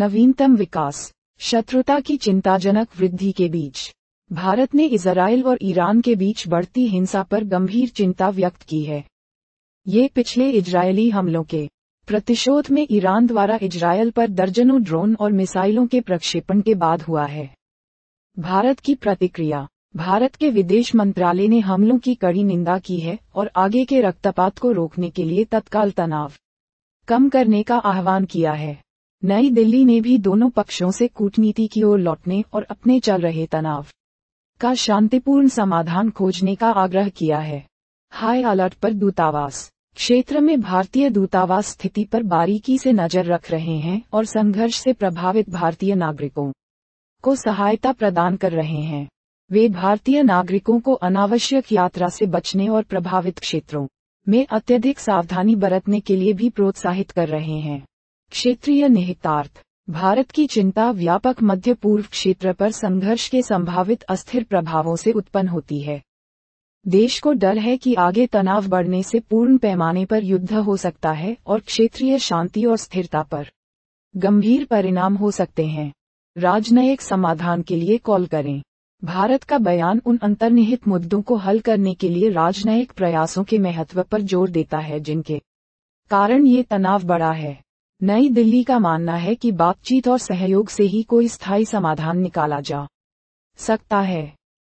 नवीनतम विकास शत्रुता की चिंताजनक वृद्धि के बीच भारत ने इसराइल और ईरान के बीच बढ़ती हिंसा पर गंभीर चिंता व्यक्त की है ये पिछले इजरायली हमलों के प्रतिशोध में ईरान द्वारा इजराइल पर दर्जनों ड्रोन और मिसाइलों के प्रक्षेपण के बाद हुआ है भारत की प्रतिक्रिया भारत के विदेश मंत्रालय ने हमलों की कड़ी निंदा की है और आगे के रक्तपात को रोकने के लिए तत्काल तनाव कम करने का आह्वान किया है नई दिल्ली ने भी दोनों पक्षों से कूटनीति की ओर लौटने और अपने चल रहे तनाव का शांतिपूर्ण समाधान खोजने का आग्रह किया है हाई अलर्ट पर दूतावास क्षेत्र में भारतीय दूतावास स्थिति पर बारीकी से नजर रख रहे हैं और संघर्ष से प्रभावित भारतीय नागरिकों को सहायता प्रदान कर रहे हैं वे भारतीय नागरिकों को अनावश्यक यात्रा से बचने और प्रभावित क्षेत्रों में अत्यधिक सावधानी बरतने के लिए भी प्रोत्साहित कर रहे हैं क्षेत्रीय निहितार्थ भारत की चिंता व्यापक मध्य पूर्व क्षेत्र पर संघर्ष के संभावित अस्थिर प्रभावों से उत्पन्न होती है देश को डर है कि आगे तनाव बढ़ने से पूर्ण पैमाने पर युद्ध हो सकता है और क्षेत्रीय शांति और स्थिरता पर गंभीर परिणाम हो सकते हैं राजनयिक समाधान के लिए कॉल करें भारत का बयान उन अंतर्निहित मुद्दों को हल करने के लिए राजनयिक प्रयासों के महत्व पर जोर देता है जिनके कारण ये तनाव बढ़ा है नई दिल्ली का मानना है कि बातचीत और सहयोग से ही कोई स्थायी समाधान निकाला जा सकता है